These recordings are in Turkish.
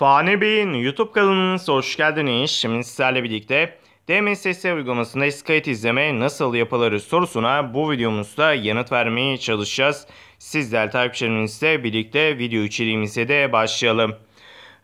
Fani Bey'in YouTube kanalınıza hoş geldiniz. Şimdi sizlerle birlikte DMSS uygulamasında kayıt izleme nasıl yapılır sorusuna bu videomuzda yanıt vermeye çalışacağız. Sizler takipçilerimizle birlikte video içeriğimize de başlayalım.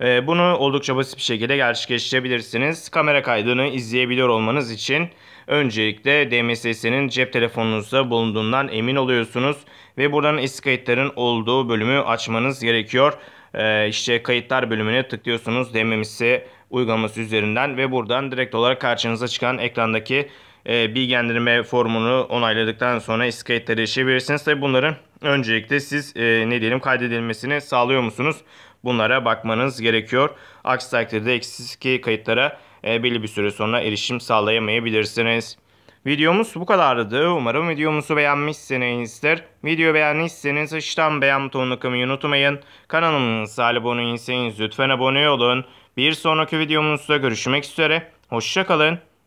Ee, bunu oldukça basit bir şekilde gerçekleştirebilirsiniz. Kamera kaydını izleyebiliyor olmanız için öncelikle DMSS'nin cep telefonunuzda bulunduğundan emin oluyorsunuz. Ve buradan eski kayıtların olduğu bölümü açmanız gerekiyor. Ee, işte kayıtlar bölümüne tıklıyorsunuz DMSS uygulaması üzerinden ve buradan direkt olarak karşınıza çıkan ekrandaki e, bilgilendirme formunu onayladıktan sonra iskeletleri erişebilirsiniz. Tabi bunların öncelikle siz e, ne diyelim kaydedilmesini sağlıyor musunuz? Bunlara bakmanız gerekiyor. Aksi takdirde eksiski kayıtlara e, belli bir süre sonra erişim sağlayamayabilirsiniz. Videomuz bu kadardı. Umarım videomuzu beğenmişsinizdir. Video beğendiyseniz aşağıdan beğen butonunu kımayı unutmayın. Kanalımıza abone değilseniz lütfen abone olun. Bir sonraki videomuzda görüşmek üzere. Hoşçakalın.